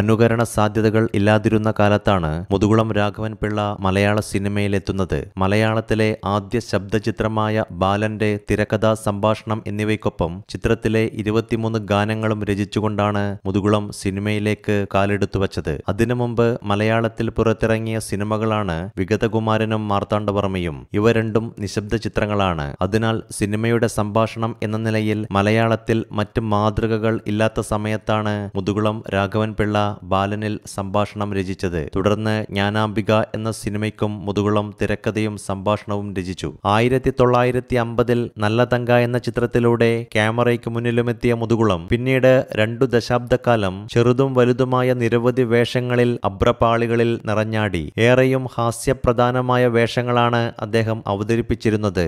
അനുകരണ സാധ്യതകൾ ഇല്ലാതിരുന്ന കാലത്താണ് മുതുകുളം രാഘവൻ പിള്ള മലയാള സിനിമയിലെത്തുന്നത് മലയാളത്തിലെ ആദ്യ ശബ്ദചിത്രമായ ബാലന്റെ തിരക്കഥാ സംഭാഷണം എന്നിവയ്ക്കൊപ്പം ചിത്രത്തിലെ ഇരുപത്തിമൂന്ന് ഗാനങ്ങളും രചിച്ചുകൊണ്ടാണ് മുതുകുളം സിനിമയിലേക്ക് കാലെടുത്തു വച്ചത് അതിനു മുമ്പ് മലയാളത്തിൽ പുറത്തിറങ്ങിയ സിനിമകളാണ് വിഗതകുമാരനും മാർത്താണ്ഡവർമ്മയും ഇവ രണ്ടും നിശബ്ദ ചിത്രങ്ങളാണ് അതിനാൽ സിനിമയുടെ സംഭാഷണം എന്ന നിലയിൽ മലയാളത്തിൽ മറ്റ് മാതൃകകൾ ഇല്ലാത്ത സമയത്താണ് മുതുകുളം രാഘവൻ പിള്ള ബാലനിൽ സംഭാഷണം രചിച്ചത് തുടർന്ന് ജ്ഞാനാംബിക എന്ന സിനിമയ്ക്കും മുതുകുളം തിരക്കഥയും സംഭാഷണവും രചിച്ചു ആയിരത്തി തൊള്ളായിരത്തി അമ്പതിൽ നല്ല തങ്ക എന്ന ചിത്രത്തിലൂടെ ക്യാമറയ്ക്ക് മുന്നിലുമെത്തിയ മുതുകുളം പിന്നീട് രണ്ടു ദശാബ്ദക്കാലം ചെറുതും വലുതുമായ നിരവധി വേഷങ്ങളിൽ അബ്രപാളികളിൽ നിറഞ്ഞാടി ഏറെയും ഹാസ്യപ്രധാനമായ വേഷങ്ങളാണ് അദ്ദേഹം അവതരിപ്പിച്ചിരുന്നത്